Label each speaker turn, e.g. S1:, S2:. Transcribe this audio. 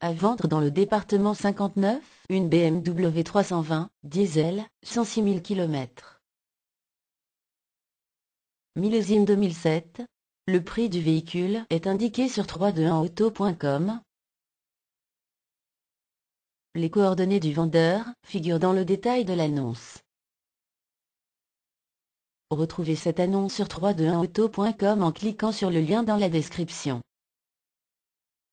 S1: À vendre dans le département 59, une BMW 320, diesel, 106 000 km. Millésime 2007. Le prix du véhicule est indiqué sur 321auto.com.
S2: Les coordonnées du vendeur figurent dans le détail de l'annonce. Retrouvez cette annonce sur 321auto.com en cliquant sur le lien dans la description.